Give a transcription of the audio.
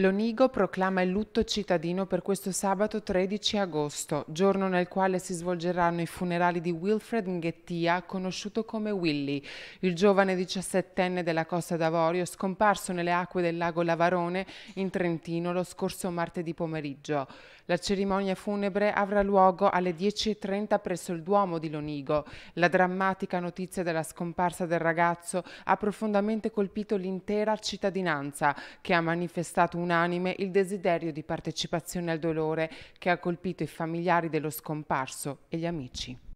L'Onigo proclama il lutto cittadino per questo sabato 13 agosto, giorno nel quale si svolgeranno i funerali di Wilfred Nghettia, conosciuto come Willy, il giovane 17enne della Costa d'Avorio scomparso nelle acque del lago Lavarone in Trentino lo scorso martedì pomeriggio. La cerimonia funebre avrà luogo alle 10.30 presso il Duomo di Lonigo. La drammatica notizia della scomparsa del ragazzo ha profondamente colpito l'intera cittadinanza, che ha manifestato un unanime il desiderio di partecipazione al dolore che ha colpito i familiari dello scomparso e gli amici.